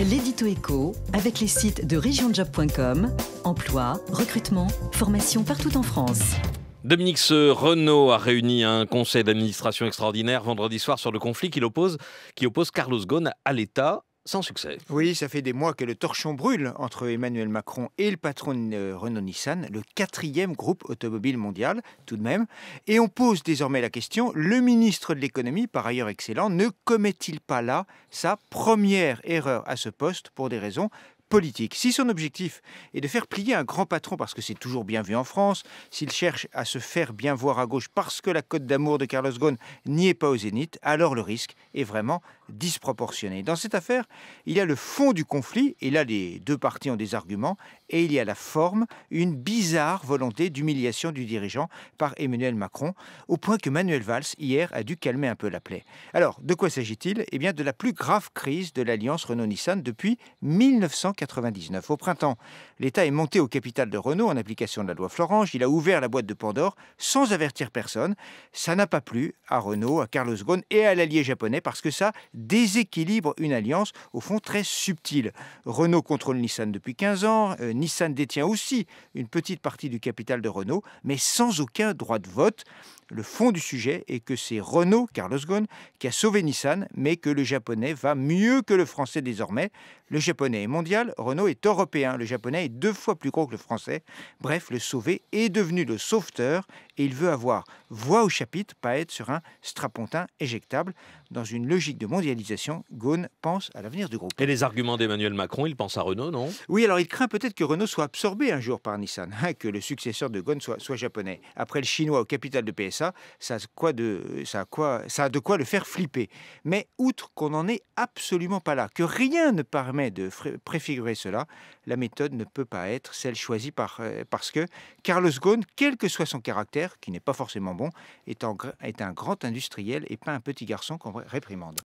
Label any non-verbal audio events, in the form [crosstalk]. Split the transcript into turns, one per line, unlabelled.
L'édito Écho avec les sites de regionjob.com, emploi, recrutement, formation partout en France.
Dominique ce Renault a réuni un conseil d'administration extraordinaire vendredi soir sur le conflit qu'il oppose, qui oppose Carlos Ghosn à
l'État succès. Oui, ça fait des mois que le torchon brûle entre Emmanuel Macron et le patron de euh, Renault-Nissan, le quatrième groupe automobile mondial tout de même. Et on pose désormais la question, le ministre de l'économie, par ailleurs excellent, ne commet-il pas là sa première erreur à ce poste pour des raisons politique. Si son objectif est de faire plier un grand patron parce que c'est toujours bien vu en France, s'il cherche à se faire bien voir à gauche parce que la cote d'amour de Carlos Ghosn n'y est pas au zénith, alors le risque est vraiment disproportionné. Dans cette affaire, il y a le fond du conflit, et là les deux parties ont des arguments, et il y a la forme, une bizarre volonté d'humiliation du dirigeant par Emmanuel Macron, au point que Manuel Valls, hier, a dû calmer un peu la plaie. Alors, de quoi s'agit-il Eh bien, de la plus grave crise de l'alliance Renault-Nissan depuis 1940. 1999. Au printemps, l'État est monté au capital de Renault en application de la loi Florange. Il a ouvert la boîte de Pandore sans avertir personne. Ça n'a pas plu à Renault, à Carlos Ghosn et à l'allié japonais parce que ça déséquilibre une alliance au fond très subtile. Renault contrôle Nissan depuis 15 ans. Euh, Nissan détient aussi une petite partie du capital de Renault, mais sans aucun droit de vote le fond du sujet est que c'est Renault, Carlos Ghosn, qui a sauvé Nissan, mais que le japonais va mieux que le français désormais. Le japonais est mondial, Renault est européen, le japonais est deux fois plus gros que le français. Bref, le sauvé est devenu le sauveteur et il veut avoir voix au chapitre, pas être sur un strapontin éjectable. Dans une logique de mondialisation, Ghosn pense à l'avenir du groupe. Et les arguments d'Emmanuel Macron, il pense à Renault, non Oui, alors il craint peut-être que Renault soit absorbé un jour par Nissan, [laughs] que le successeur de Ghosn soit, soit japonais. Après le chinois au capital de PSA, ça, a, quoi de, ça, quoi, ça de quoi le faire flipper. Mais outre qu'on n'en est absolument pas là, que rien ne permet de préfigurer cela, la méthode ne peut pas être celle choisie par, euh, parce que Carlos Ghosn, quel que soit son caractère, qui n'est pas forcément bon, est, est un grand industriel et pas un petit garçon qu'on réprimande.